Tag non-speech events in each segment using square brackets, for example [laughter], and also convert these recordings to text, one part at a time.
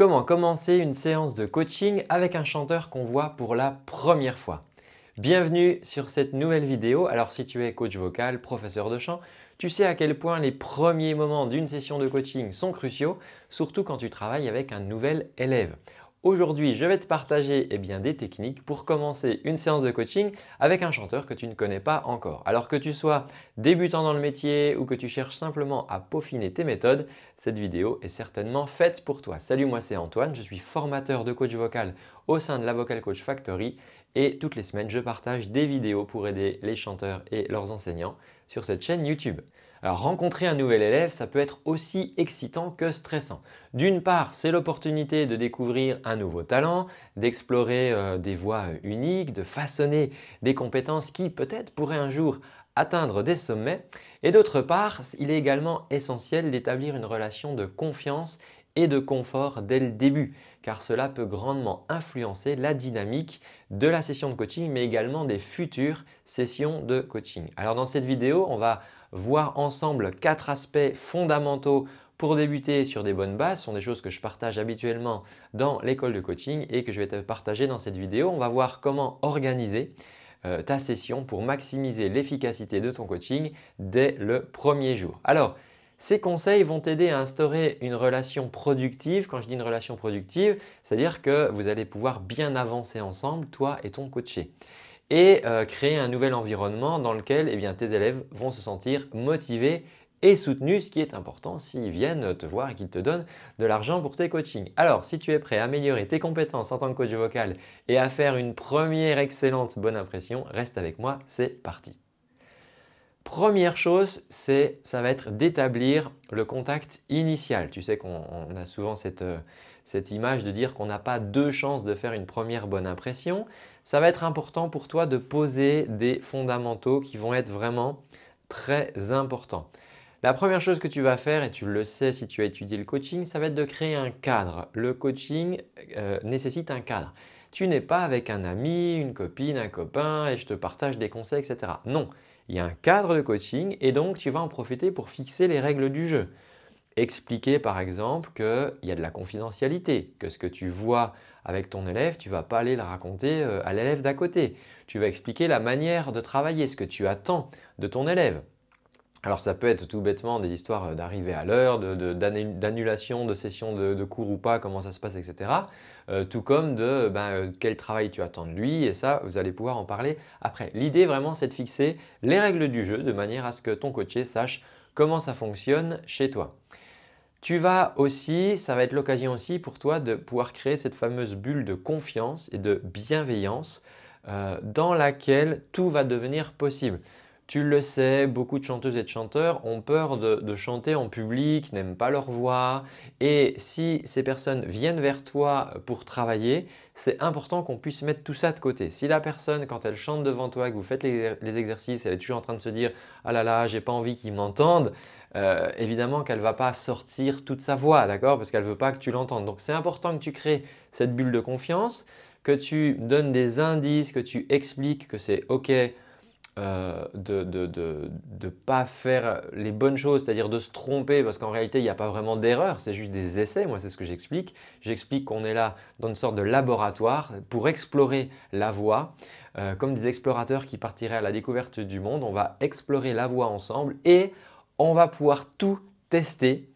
Comment commencer une séance de coaching avec un chanteur qu'on voit pour la première fois Bienvenue sur cette nouvelle vidéo. Alors si tu es coach vocal, professeur de chant, tu sais à quel point les premiers moments d'une session de coaching sont cruciaux, surtout quand tu travailles avec un nouvel élève. Aujourd'hui, je vais te partager eh des techniques pour commencer une séance de coaching avec un chanteur que tu ne connais pas encore. Alors que tu sois débutant dans le métier ou que tu cherches simplement à peaufiner tes méthodes, cette vidéo est certainement faite pour toi. Salut, moi c'est Antoine, je suis formateur de coach vocal au sein de la Vocal Coach Factory et toutes les semaines, je partage des vidéos pour aider les chanteurs et leurs enseignants sur cette chaîne YouTube. Alors rencontrer un nouvel élève, ça peut être aussi excitant que stressant. D'une part, c'est l'opportunité de découvrir un nouveau talent, d'explorer euh, des voies uniques, de façonner des compétences qui peut-être pourraient un jour atteindre des sommets. Et d'autre part, il est également essentiel d'établir une relation de confiance et de confort dès le début, car cela peut grandement influencer la dynamique de la session de coaching, mais également des futures sessions de coaching. Alors dans cette vidéo, on va voir ensemble quatre aspects fondamentaux pour débuter sur des bonnes bases sont des choses que je partage habituellement dans l'école de coaching et que je vais te partager dans cette vidéo. On va voir comment organiser euh, ta session pour maximiser l'efficacité de ton coaching dès le premier jour. Alors, ces conseils vont t'aider à instaurer une relation productive. Quand je dis une relation productive, c'est-à-dire que vous allez pouvoir bien avancer ensemble, toi et ton coaché et euh, créer un nouvel environnement dans lequel eh tes élèves vont se sentir motivés et soutenus, ce qui est important s'ils viennent te voir et qu'ils te donnent de l'argent pour tes coachings. Alors, si tu es prêt à améliorer tes compétences en tant que coach vocal et à faire une première excellente bonne impression, reste avec moi, c'est parti. Première chose, c'est ça va être d'établir le contact initial. Tu sais qu'on a souvent euh, cette image de dire qu'on n'a pas deux chances de faire une première bonne impression ça va être important pour toi de poser des fondamentaux qui vont être vraiment très importants. La première chose que tu vas faire, et tu le sais si tu as étudié le coaching, ça va être de créer un cadre. Le coaching euh, nécessite un cadre. Tu n'es pas avec un ami, une copine, un copain, et je te partage des conseils, etc. Non, il y a un cadre de coaching, et donc tu vas en profiter pour fixer les règles du jeu expliquer par exemple qu'il y a de la confidentialité, que ce que tu vois avec ton élève, tu ne vas pas aller le raconter euh, à l'élève d'à côté. Tu vas expliquer la manière de travailler, ce que tu attends de ton élève. Alors ça peut être tout bêtement des histoires euh, d'arrivée à l'heure, d'annulation de, session de de, cours ou pas, comment ça se passe, etc. Euh, tout comme de ben, quel travail tu attends de lui, et ça, vous allez pouvoir en parler après. L'idée vraiment, c'est de fixer les règles du jeu de manière à ce que ton coaché sache comment ça fonctionne chez toi. Tu vas aussi, ça va être l'occasion aussi pour toi de pouvoir créer cette fameuse bulle de confiance et de bienveillance euh, dans laquelle tout va devenir possible. Tu le sais, beaucoup de chanteuses et de chanteurs ont peur de, chanter en public, n'aiment pas leur voix. Et si ces personnes viennent vers toi pour travailler, c'est important qu'on puisse mettre tout ça de côté. Si la personne, quand elle chante devant toi, et que vous faites les, exercices, elle est toujours en train de se dire « Ah là là, j'ai pas envie qu'ils m'entendent euh, évidemment qu'elle ne va pas sortir toute sa voix, d'accord Parce qu'elle ne veut pas que tu l'entendes. Donc c'est important que tu crées cette bulle de confiance, que tu donnes des indices, que tu expliques que c'est « Ok ». Euh, de ne pas faire les bonnes choses, c'est-à-dire de se tromper, parce qu'en réalité, il n'y a pas vraiment d'erreur, c'est juste des essais, moi c'est ce que j'explique. J'explique qu'on est là dans une sorte de laboratoire pour explorer la voie, euh, comme des explorateurs qui partiraient à la découverte du monde, on va explorer la voie ensemble et on va pouvoir tout tester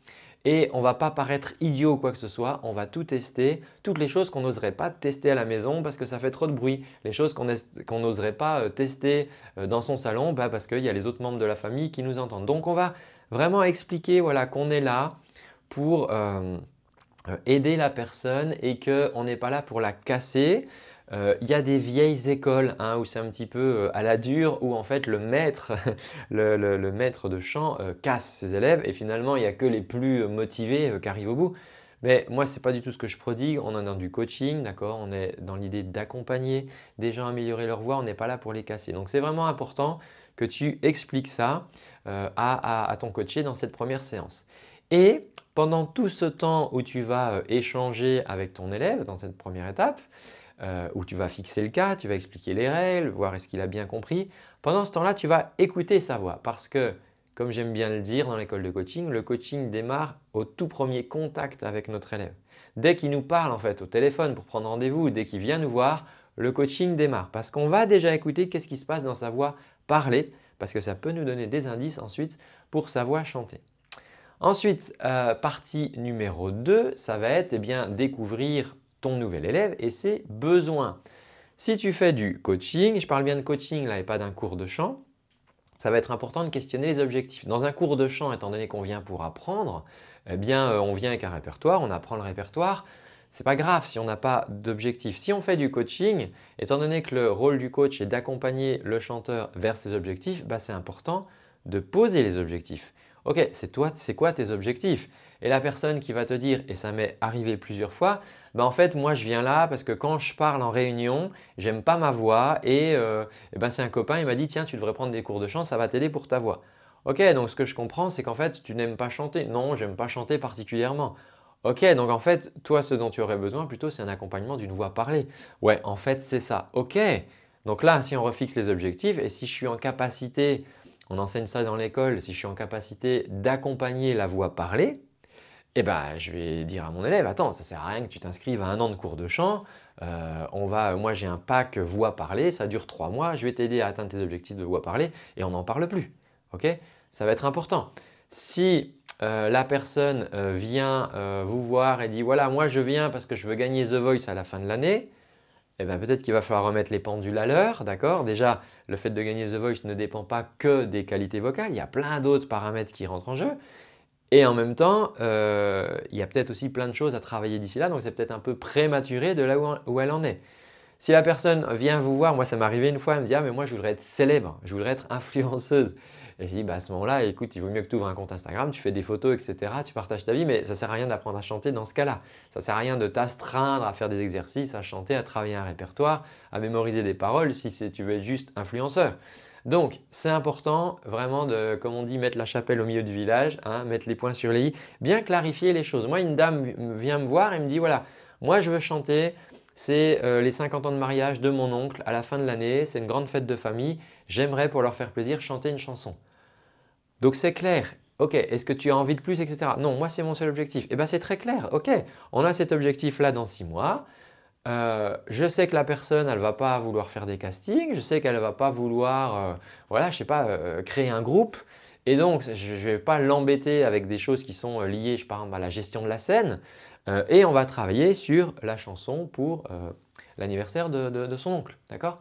et on va pas paraître idiot ou quoi que ce soit, on va tout tester, toutes les choses qu'on n'oserait pas tester à la maison parce que ça fait trop de bruit, les choses qu'on n'oserait pas euh, tester euh, dans son salon bah, parce qu'il y a les autres membres de la famille qui nous entendent. Donc on va vraiment expliquer voilà, qu'on est là pour euh, aider la personne et qu'on n'est pas là pour la casser. Euh, il y a des vieilles écoles hein, où c'est un petit peu euh, à la dure, où en fait le maître, [laughs] de chant euh, casse ses élèves et finalement il n'y a que les plus motivés qui arrivent au bout. Mais moi, ce n'est pas du tout ce que je prodigue. On est dans du coaching, d'accord On est dans l'idée d'accompagner des gens à améliorer leur voix. On n'est pas là pour les casser. Donc, c'est vraiment important que tu expliques ça à, à ton coaché dans cette première séance. Et pendant tout ce temps où tu vas échanger avec ton élève dans cette première étape, euh, où tu vas fixer le cas, tu vas expliquer les règles, voir est-ce qu'il a bien compris. Pendant ce temps-là, tu vas écouter sa voix parce que, comme j'aime bien le dire dans l'école de coaching, le coaching démarre au tout premier contact avec notre élève. Dès qu'il nous parle en fait au téléphone pour prendre rendez-vous, dès qu'il vient nous voir, le coaching démarre parce qu'on va déjà écouter qu'est-ce qui se passe dans sa voix parlée parce que ça peut nous donner des indices ensuite pour sa voix chantée. Ensuite, euh, partie numéro 2, ça va être eh bien, découvrir ton nouvel élève et ses besoins. Si tu fais du coaching, je parle bien de coaching là et pas d'un cours de chant, ça va être important de questionner les objectifs. Dans un cours de chant, étant donné qu'on vient pour apprendre, eh bien euh, on vient avec un répertoire, on apprend le répertoire, c'est pas grave si on n'a pas d'objectif. Si on fait du coaching, étant donné que le rôle du coach est d'accompagner le chanteur vers ses objectifs, bah, c'est important de poser les objectifs. Ok, c'est toi, c'est quoi tes objectifs Et la personne qui va te dire, et ça m'est arrivé plusieurs fois, ben, en fait moi je viens là parce que quand je parle en réunion, j'aime pas ma voix et, euh, ben, c'est un copain, il m'a dit tiens tu devrais prendre des cours de chant, ça va t'aider pour ta voix. Ok, donc ce que je comprends c'est qu'en fait tu n'aimes pas chanter. Non, j'aime pas chanter particulièrement. Ok, donc en fait, toi, ce dont tu aurais besoin plutôt, c'est un accompagnement d'une voix parlée. Ouais, en fait, c'est ça. Ok, donc là, si on refixe les objectifs et si je suis en capacité on enseigne ça dans l'école, si je suis en capacité d'accompagner la voix parlée, eh ben, je vais dire à mon élève, attends, ça sert à rien que tu t'inscrives à un an de cours de chant, euh, on va, moi j'ai un pack voix parlée, ça dure trois mois, je vais t'aider à atteindre tes objectifs de voix parlée et on n'en parle plus. Okay ça va être important. Si euh, la personne euh, vient vous voir et dit, voilà, moi je viens parce que je veux gagner The Voice à la fin de l'année, eh ben, peut-être qu'il va falloir remettre les pendules à l'heure, d'accord Déjà, le fait de gagner The Voice ne dépend pas que des qualités vocales, il y a plein d'autres paramètres qui rentrent en jeu. Et en même temps, euh, il y a peut-être aussi plein de choses à travailler d'ici là, donc c'est peut-être un peu prématuré de là où, elle en est. Si la personne vient vous voir, moi ça m'est arrivé une fois, elle me dit Ah, mais moi je voudrais être célèbre, je voudrais être [laughs] influenceuse. Et je dis bah, à ce moment-là, écoute, il vaut mieux que tu ouvres un compte Instagram, tu fais des photos, etc. Tu partages ta vie, mais ça ne sert à rien d'apprendre à chanter dans ce cas-là. Ça ne sert à rien de t'astreindre à faire des exercices, à chanter, à travailler un répertoire, à mémoriser des paroles si tu veux être juste influenceur. Donc, c'est important vraiment de, comme on dit, mettre la chapelle au milieu du village, hein, mettre les points sur les i, bien clarifier les choses. Moi, une dame vient me voir et me dit, voilà, moi je veux chanter, c'est euh, les 50 ans de mariage de mon oncle à la fin de l'année, c'est une grande fête de famille, j'aimerais pour leur faire plaisir chanter une chanson. Donc c'est clair. Ok, est-ce que tu as envie de plus, etc. Non, moi c'est mon seul objectif. Eh bien c'est très clair, ok, on a cet objectif-là dans six mois. Euh, je sais que la personne, elle ne va pas vouloir faire des castings, je sais qu'elle ne va pas vouloir, euh, voilà, je sais pas, créer un groupe. Et donc, je ne vais pas l'embêter avec des choses qui sont liées, je parle à la gestion de la scène. Euh, et on va travailler sur la chanson pour euh, l'anniversaire de, son oncle, d'accord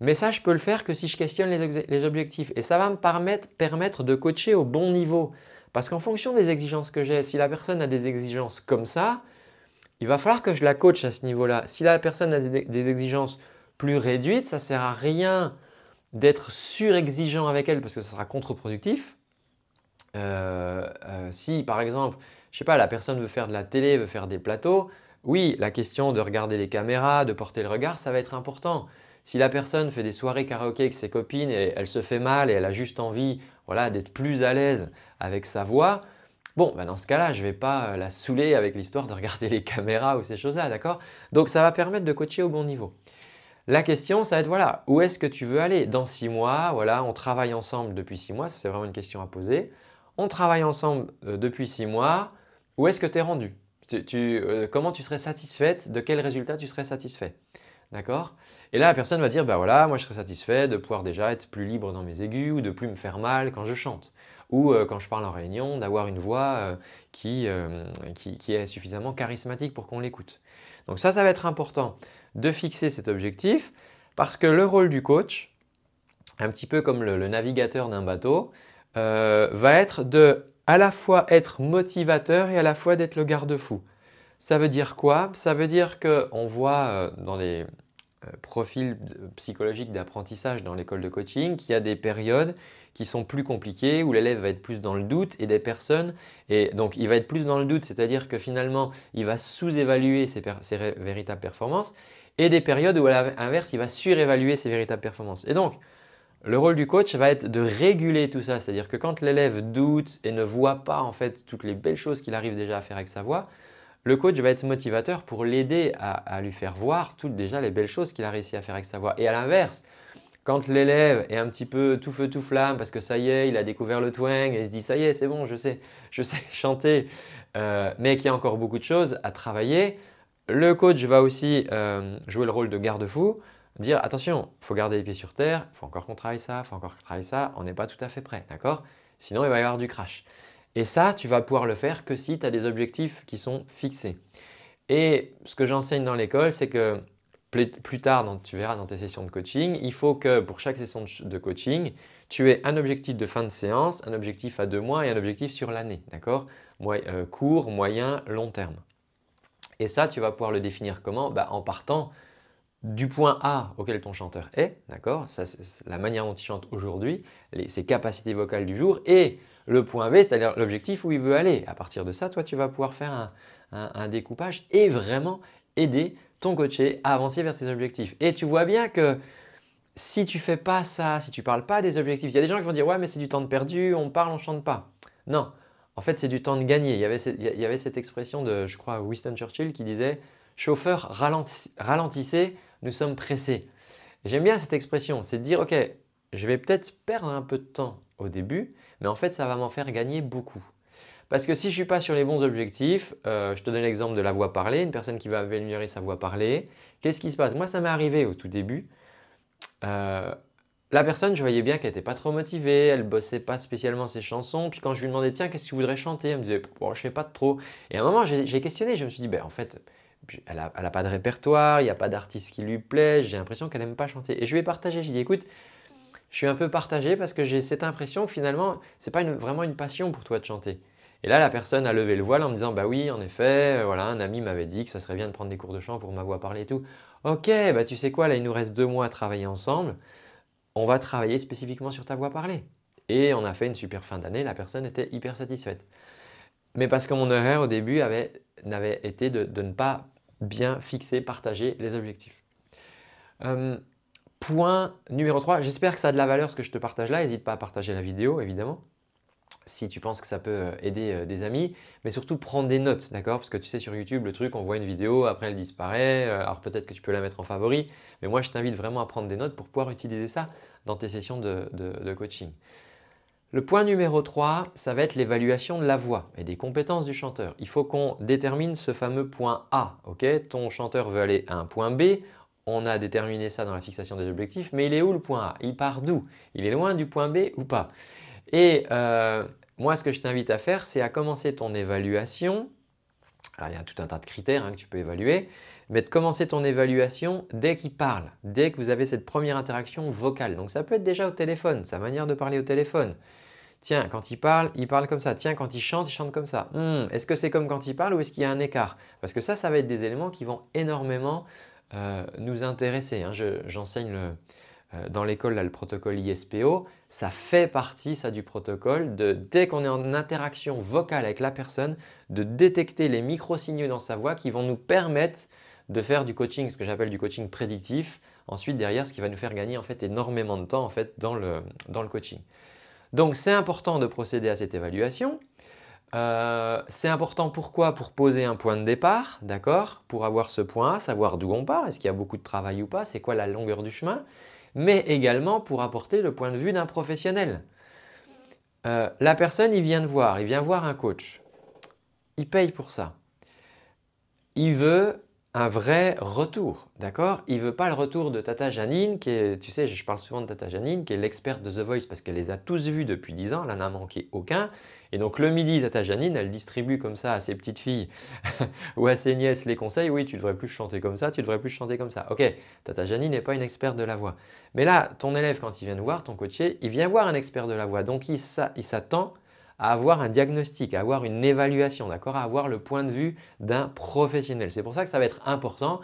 Mais ça, je peux le faire que si je questionne les, objectifs. Et ça va me permettre, de coacher au bon niveau. Parce qu'en fonction des exigences que j'ai, si la personne a des exigences comme ça, il va falloir que je la coache à ce niveau-là. Si la personne a des, exigences plus réduites, ça ne sert à rien d'être surexigeant avec elle parce que ça sera contre-productif. Euh, si par exemple je sais pas, la personne veut faire de la télé, veut faire des plateaux, oui, la question de regarder les caméras, de porter le regard, ça va être important. Si la personne fait des soirées karaoké avec ses copines et elle se fait mal et elle a juste envie d'être plus à l'aise avec sa voix, bon, ben, dans ce cas-là, je ne vais pas euh, la saouler avec l'histoire de regarder les caméras ou ces choses-là, d'accord Donc ça va permettre de coacher au bon niveau. La question, ça va être voilà, où est-ce que tu veux aller Dans six mois, voilà, on travaille ensemble depuis six mois, ça c'est vraiment une question à poser. On travaille ensemble euh, depuis six mois, où est-ce que tu es rendu euh, Comment tu serais satisfaite De quel résultat tu serais satisfait D'accord Et là, la personne va dire, bah voilà, moi je serais satisfait de pouvoir déjà être plus libre dans mes aigus ou de plus me faire mal quand je chante ou euh, quand je parle en réunion, d'avoir une voix euh, qui, est suffisamment charismatique pour qu'on l'écoute. Donc ça, ça va être important de fixer cet objectif parce que le rôle du coach, un petit peu comme le navigateur d'un bateau, euh, va être de à la fois être motivateur et à la fois d'être le garde-fou. Ça veut dire quoi Ça veut dire qu'on voit euh, dans les euh, profils psychologiques d'apprentissage dans l'école de coaching qu'il y a des périodes qui sont plus compliquées où l'élève va être plus dans le doute et des personnes et donc il va être plus dans le doute, c'est-à-dire que finalement il va sous-évaluer ses, ses véritables performances et des périodes où à l'inverse il va surévaluer ses véritables performances. Et donc le rôle du coach va être de réguler tout ça, c'est-à-dire que quand l'élève doute et ne voit pas en fait toutes les belles choses qu'il arrive déjà à faire avec sa voix, le coach va être motivateur pour l'aider à, lui faire voir toutes déjà les belles choses qu'il a réussi à faire avec sa voix. Et à l'inverse, quand l'élève est un petit peu tout feu tout flamme parce que ça y est, il a découvert le twang et il se dit ça y est, c'est bon, je sais, je sais [laughs] chanter, euh, mais qu'il y a encore beaucoup de choses à travailler, le coach va aussi euh, jouer le rôle de garde-fou dire attention, il faut garder les pieds sur terre, il faut encore qu'on travaille ça, il faut encore qu'on travaille ça, on n'est pas tout à fait prêt, d'accord Sinon, il va y avoir du crash. Et ça, tu vas pouvoir le faire que si tu as des objectifs qui sont fixés. Et ce que j'enseigne dans l'école, c'est que plus tard, tu verras dans tes sessions de coaching, il faut que pour chaque session de coaching, tu aies un objectif de fin de séance, un objectif à deux mois et un objectif sur l'année, d'accord euh, Court, moyen, long terme. Et ça, tu vas pouvoir le définir comment bah, En partant du point A auquel ton chanteur est, d'accord Ça, c'est la manière dont il chante aujourd'hui, ses capacités vocales du jour, et le point B, c'est-à-dire l'objectif où il veut aller. À partir de ça, toi, tu vas pouvoir faire un, découpage et vraiment aider ton coaché à avancer vers ses objectifs. Et tu vois bien que si tu fais pas ça, si tu parles pas des objectifs, il y a des gens qui vont dire ouais mais c'est du temps de perdu, on parle, on chante pas. Non, en fait c'est du temps de gagner. Il y, avait il y avait cette expression de, je crois, Winston Churchill qui disait chauffeur ralentissez nous sommes pressés. J'aime bien cette expression, c'est de dire, ok, je vais peut-être perdre un peu de temps au début, mais en fait, ça va m'en faire gagner beaucoup. Parce que si je ne suis pas sur les bons objectifs, euh, je te donne l'exemple de la voix parlée, une personne qui va améliorer sa voix parlée, qu'est-ce qui se passe Moi, ça m'est arrivé au tout début. Euh, la personne, je voyais bien qu'elle n'était pas trop motivée, elle bossait pas spécialement ses chansons. Puis quand je lui demandais, tiens, qu'est-ce que tu voudrais chanter Elle me disait, bon, oh, je sais pas trop. Et à un moment, j'ai questionné, je me suis dit, ben en fait, elle n'a pas de répertoire, il n'y a pas d'artiste qui lui plaît, j'ai l'impression qu'elle n'aime pas chanter. Et je lui ai partagé, j'ai dit écoute, je suis un peu partagé parce que j'ai cette impression finalement, n’est pas vraiment une passion pour toi de chanter. Et là, la personne a levé le voile en me disant bah oui, en effet, euh, voilà, un ami m'avait dit que ça serait bien de prendre des cours de chant pour ma voix parlée et tout. Ok, bah tu sais quoi, là il nous reste deux mois à travailler ensemble. On va travailler spécifiquement sur ta voix parlée. Et on a fait une super fin d'année, la personne était hyper satisfaite. Mais parce que mon horaire au début avait, n'avait été de ne pas bien fixer, partager les objectifs. Euh, point numéro 3, j'espère que ça a de la valeur ce que je te partage là. N'hésite pas à partager la vidéo, évidemment, si tu penses que ça peut euh, aider euh, des amis. Mais surtout, prends des notes, d'accord Parce que tu sais, sur YouTube, le truc, on voit une vidéo, après elle disparaît. Alors peut-être que tu peux la mettre en favori. Mais moi, je t'invite vraiment à prendre des notes pour pouvoir utiliser ça dans tes sessions de coaching. Le point numéro 3, ça va être l'évaluation de la voix et des compétences du chanteur. Il faut qu'on détermine ce fameux point A. Ton chanteur veut aller à un point B, on a déterminé ça dans la fixation des objectifs, mais il est où le point A Il part d'où Il est loin du point B ou pas Et euh, moi, ce que je t'invite à faire, c'est à commencer ton évaluation. Alors, il y a tout un tas de critères hein, que tu peux évaluer, mais de commencer ton évaluation dès qu'il parle, dès que vous avez cette première interaction vocale. Donc ça peut être déjà au téléphone, sa manière de parler au téléphone. Tiens, quand il parle, il parle comme ça. Tiens, quand il chante, il chante comme ça. Hmm, est-ce que c'est comme quand il parle ou est-ce qu'il y a un écart Parce que ça, ça va être des éléments qui vont énormément euh, nous intéresser. Hein. J'enseigne euh, dans l'école le protocole ISPO. Ça fait partie ça, du protocole de, dès qu'on est en interaction vocale avec la personne, de détecter les microsignaux dans sa voix qui vont nous permettre de faire du coaching, ce que j'appelle du coaching prédictif, ensuite derrière, ce qui va nous faire gagner en fait énormément de temps en fait dans le, coaching. Donc c'est important de procéder à cette évaluation. Euh, c'est important pourquoi Pour poser un point de départ, d'accord Pour avoir ce point savoir d'où on part, est-ce qu'il y a beaucoup de travail ou pas, c'est quoi la longueur du chemin, mais également pour apporter le point de vue d'un professionnel. Euh, la personne, il vient de voir, il vient voir un coach. Il paye pour ça. Il veut un vrai retour, d'accord Il veut pas le retour de Tata Janine, qui est, tu sais, je parle souvent de Tata Janine, qui est l'experte de The Voice parce qu'elle les a tous vus depuis 10 ans, elle n'en a manqué aucun. Et donc le midi, Tata Janine, elle distribue comme ça à ses petites filles [laughs] ou à ses nièces les conseils, oui, tu devrais plus chanter comme ça, tu devrais plus chanter comme ça. Ok, Tata Janine n'est pas une experte de la voix. Mais là, ton élève, quand il vient voir, ton coaché, il vient voir un expert de la voix, donc il s'attend à avoir un diagnostic, à avoir une évaluation, d'accord à avoir le point de vue d'un professionnel. C'est pour ça que ça va être important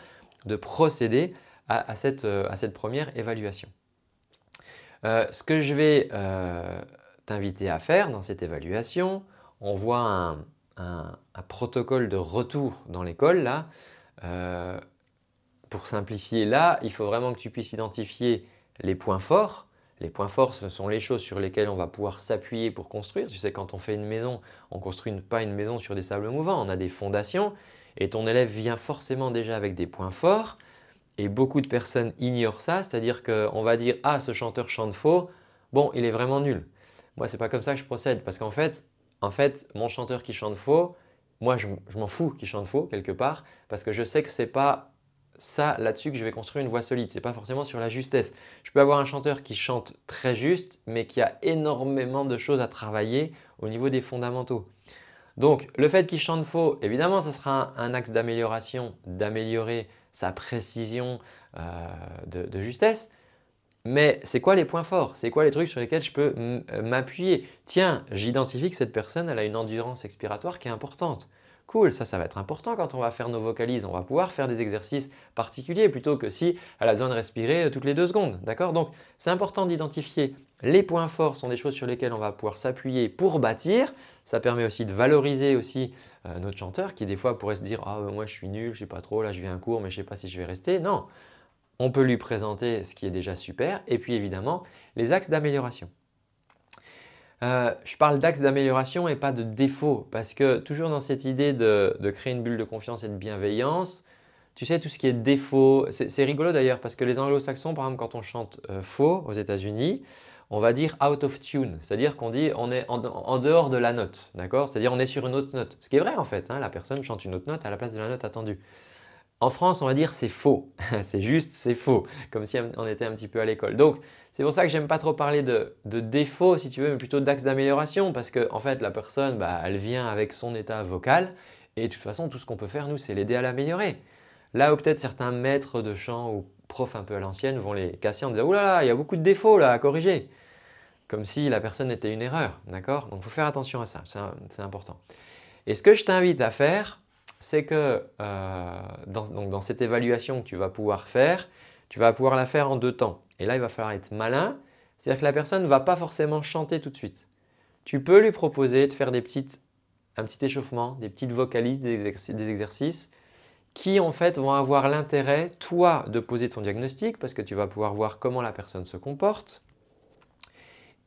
de procéder à, euh, cette, première évaluation. Euh, ce que je vais euh, t'inviter à faire dans cette évaluation, on voit un, protocole de retour dans l'école là. pour simplifier là, il faut vraiment que tu puisses identifier les points forts, les points forts, ce sont les choses sur lesquelles on va pouvoir s'appuyer pour construire. Tu sais, quand on fait une maison, on construit pas une maison sur des sables mouvants, on a des fondations, et ton élève vient forcément déjà avec des points forts, et beaucoup de personnes ignorent ça, c'est-à-dire qu'on va dire « Ah, ce chanteur chante faux, bon, il est vraiment nul ». Moi, n'est pas comme ça que je procède, parce qu'en fait, en fait, mon chanteur qui chante faux, moi, je, m'en fous qu'il chante faux quelque part, parce que je sais que ce n'est pas ça là-dessus que je vais construire une voix solide. ce n'est pas forcément sur la justesse. Je peux avoir un chanteur qui chante très juste, mais qui a énormément de choses à travailler au niveau des fondamentaux. Donc le fait qu'il chante faux, évidemment, ça sera un, axe d'amélioration, d'améliorer sa précision euh, de, de, justesse. Mais c'est quoi les points forts C'est quoi les trucs sur lesquels je peux euh, m'appuyer Tiens, j'identifie que cette personne, elle a une endurance expiratoire qui est importante. Cool, ça, va être important quand on va faire nos vocalises. On va pouvoir faire des exercices particuliers plutôt que si elle a besoin de respirer euh, toutes les deux secondes. D'accord Donc, c'est important d'identifier les points forts sont des choses sur lesquelles on va pouvoir s'appuyer pour bâtir. Ça permet aussi de valoriser aussi euh, notre chanteur qui des fois pourrait se dire ah moi je suis nul, je sais pas trop, là je viens un cours mais je ne sais pas si je vais rester. Non, on peut lui présenter ce qui est déjà super et puis évidemment les axes d'amélioration. Euh, je parle d'axe d'amélioration et pas de défaut parce que toujours dans cette idée de, créer une bulle de confiance et de bienveillance, tu sais, tout ce qui est défaut, c'est rigolo d'ailleurs, parce que les anglo-saxons, par exemple, quand on chante euh, faux aux États-Unis, on va dire out of tune, c'est-à-dire qu'on dit on est en, dehors de la note, d'accord C'est-à-dire on est sur une autre note, ce qui est vrai en fait, hein, la personne chante une autre note à la place de la note attendue. En France, on va dire c'est faux. [laughs] c'est juste, c'est faux. Comme si on était un petit peu à l'école. Donc, c'est pour ça que j'aime pas trop parler de, défauts, défaut, si tu veux, mais plutôt d'axe d'amélioration. Parce que, en fait, la personne, bah, elle vient avec son état vocal. Et de toute façon, tout ce qu'on peut faire, nous, c'est l'aider à l'améliorer. Là où peut-être certains maîtres de chant ou profs un peu à l'ancienne vont les casser en disant « Ouh là là, il y a beaucoup de défauts là à corriger !» Comme si la personne était une erreur, d'accord Donc, il faut faire attention à ça, c'est important. Et ce que je t'invite à faire, c'est que euh, dans, cette évaluation que tu vas pouvoir faire, tu vas pouvoir la faire en deux temps. Et là, il va falloir être malin, c'est-à-dire que la personne ne va pas forcément chanter tout de suite. Tu peux lui proposer de faire des petites, un petit échauffement, des petites vocalises, des, des exercices qui en fait vont avoir l'intérêt, toi, de poser ton diagnostic parce que tu vas pouvoir voir comment la personne se comporte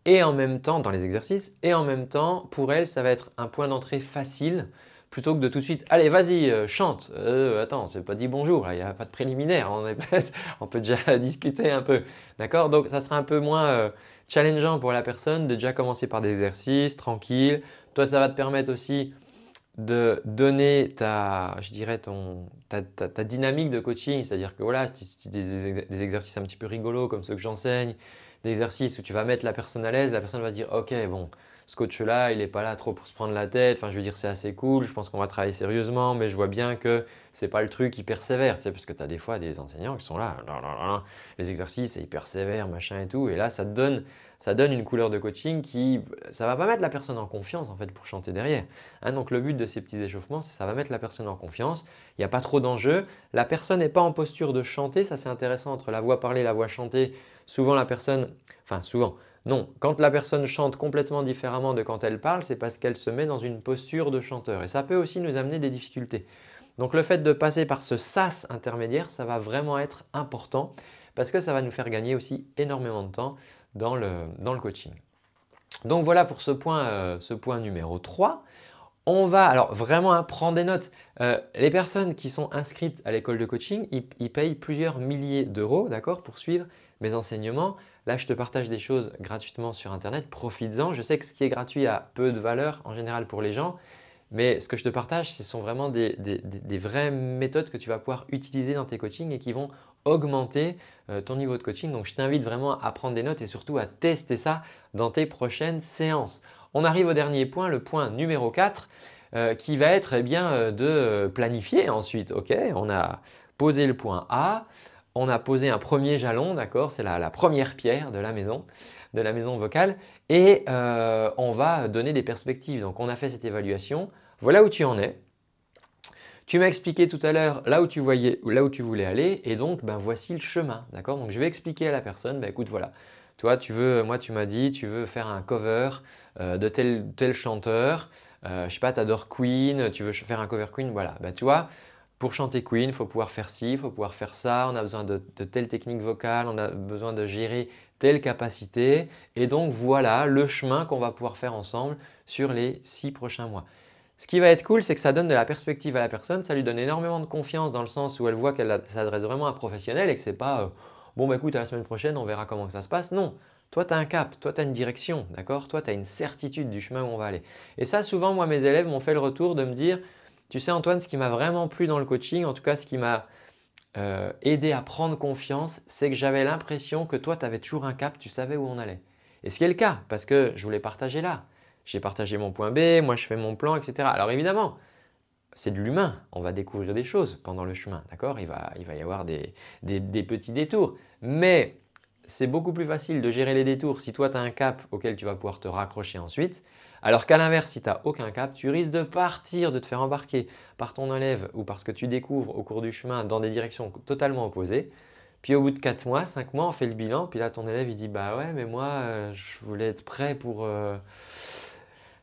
et en même temps dans les exercices, et en même temps pour elle, ça va être un point d'entrée facile plutôt que de tout de suite, allez, vas-y, euh, chante. Euh, attends, c'est pas dit bonjour, il n'y a pas de préliminaire, on, [laughs] on peut déjà [laughs] discuter un peu. D'accord Donc ça sera un peu moins euh, challengeant pour la personne de déjà commencer par des exercices, tranquille. Toi, ça va te permettre aussi de donner ta, je dirais, ton, ta, dynamique de coaching, c'est-à-dire que voilà, si des, des exercices un petit peu rigolos comme ceux que j'enseigne, des exercices où tu vas mettre la personne à l'aise, la personne va se dire, ok, bon, ce coach-là, il n'est pas là trop pour se prendre la tête. Enfin, je veux dire, c'est assez cool, je pense qu'on va travailler sérieusement, mais je vois bien que ce n'est pas le truc, hyper sévère. tu sais, parce que tu as des fois des enseignants qui sont là, les exercices, c'est hyper sévère, machin et tout. Et là, ça donne, ça donne une couleur de coaching qui, ça va pas mettre la personne en confiance, en fait, pour chanter derrière. Hein. donc, le but de ces petits échauffements, c'est ça va mettre la personne en confiance. Il n'y a pas trop d'enjeux. La personne n'est pas en posture de chanter, ça c'est intéressant entre la voix parlée et la voix chantée. Souvent, la personne, enfin, souvent, non, quand la personne chante complètement différemment de quand elle parle, c'est parce qu'elle se met dans une posture de chanteur. Et ça peut aussi nous amener des difficultés. Donc le fait de passer par ce sas intermédiaire, ça va vraiment être important parce que ça va nous faire gagner aussi énormément de temps dans le, coaching. Donc voilà pour ce point, euh, ce point numéro 3. On va, alors vraiment, hein, prendre des notes. Euh, les personnes qui sont inscrites à l'école de coaching, ils, ils payent plusieurs milliers d'euros, d'accord, pour suivre mes enseignements. Là, je te partage des choses gratuitement sur Internet. Profites-en. Je sais que ce qui est gratuit a peu de valeur en général pour les gens. Mais ce que je te partage, ce sont vraiment des, vraies méthodes que tu vas pouvoir utiliser dans tes coachings et qui vont augmenter euh, ton niveau de coaching. Donc, je t'invite vraiment à prendre des notes et surtout à tester ça dans tes prochaines séances. On arrive au dernier point, le point numéro 4, euh, qui va être eh bien, euh, de planifier ensuite. on a posé le point A on a posé un premier jalon, d'accord C'est la, première pierre de la maison, de la maison vocale. Et euh, on va donner des perspectives. Donc, on a fait cette évaluation. Voilà où tu en es. Tu m'as expliqué tout à l'heure là où tu voyais, là où tu voulais aller, et donc ben voici le chemin, d'accord Donc je vais expliquer à la personne, ben écoute voilà, toi tu veux, moi tu m'as dit, tu veux faire un cover euh, de tel tel chanteur, euh, je sais pas, t'adores Queen, tu veux faire un cover Queen, voilà, ben tu vois, pour chanter Queen, il faut pouvoir faire ci, il faut pouvoir faire ça, on a besoin de, telle technique vocale, on a besoin de gérer telle capacité. Et donc voilà le chemin qu'on va pouvoir faire ensemble sur les six prochains mois. Ce qui va être cool, c'est que ça donne de la perspective à la personne, ça lui donne énormément de confiance dans le sens où elle voit qu'elle s'adresse vraiment à un professionnel et que c'est pas euh, bon bah écoute à la semaine prochaine on verra comment ça se passe. Non, toi, tu as un cap, toi, tu as une direction, d'accord Toi, tu as une certitude du chemin où on va aller. Et ça, souvent, moi, mes élèves m'ont fait le retour de me dire tu sais Antoine, ce qui m'a vraiment plu dans le coaching, en tout cas ce qui m'a euh, aidé à prendre confiance, c'est que j'avais l'impression que toi, tu avais toujours un cap, tu savais où on allait. Et ce qui est le cas, parce que je voulais partager là. J'ai partagé mon point B, moi je fais mon plan, etc. Alors évidemment, c'est de l'humain, on va découvrir des choses pendant le chemin, d'accord il va, y avoir des, des petits détours. Mais c'est beaucoup plus facile de gérer les détours si toi tu as un cap auquel tu vas pouvoir te raccrocher ensuite alors qu'à l'inverse, si tu n'as aucun cap, tu risques de partir, de te faire embarquer par ton élève ou parce que tu découvres au cours du chemin dans des directions totalement opposées. Puis au bout de 4 mois, 5 mois, on fait le bilan, puis là ton élève il dit bah ouais mais moi euh, je voulais être prêt pour euh,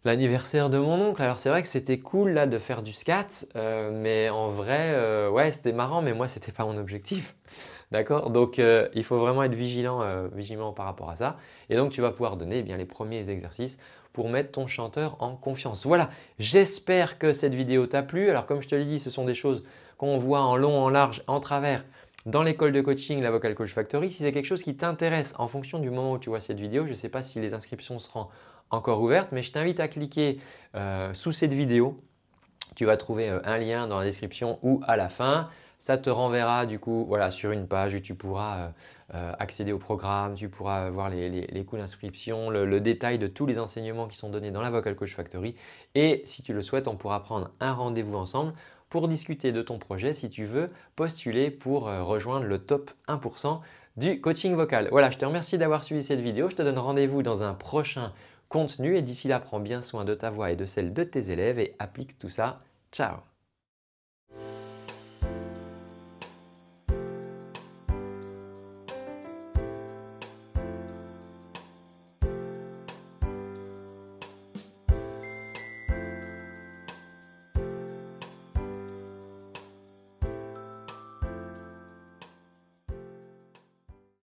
l'anniversaire de mon oncle. Alors c'est vrai que c'était cool là de faire du scat, euh, mais en vrai ouais c'était marrant mais moi c'était pas mon objectif. D'accord Donc il faut vraiment être vigilant, vigilant par rapport à ça. Et donc tu vas pouvoir donner eh bien, les premiers exercices pour mettre ton chanteur en confiance. Voilà, j'espère que cette vidéo t'a plu. Alors comme je te l'ai dit, ce sont des choses qu'on voit en long, en large, en travers dans l'école de coaching, la Vocal Coach Factory. Si c'est quelque chose qui t'intéresse en fonction du moment où tu vois cette vidéo, je ne sais pas si les inscriptions seront encore ouvertes, mais je t'invite à cliquer euh, sous cette vidéo. Tu vas trouver euh, un lien dans la description ou à la fin. Ça te renverra du coup sur une page où tu pourras euh, euh, accéder au programme, tu pourras voir les, coûts d'inscription, le, détail de tous les enseignements qui sont donnés dans la Vocal Coach Factory. Et si tu le souhaites, on pourra prendre un rendez-vous ensemble pour discuter de ton projet si tu veux postuler pour euh, rejoindre le top 1% du coaching vocal. Voilà, je te remercie d'avoir suivi cette vidéo. Je te donne rendez-vous dans un prochain contenu et d'ici là, prends bien soin de ta voix et de celle de tes élèves et applique tout ça. Ciao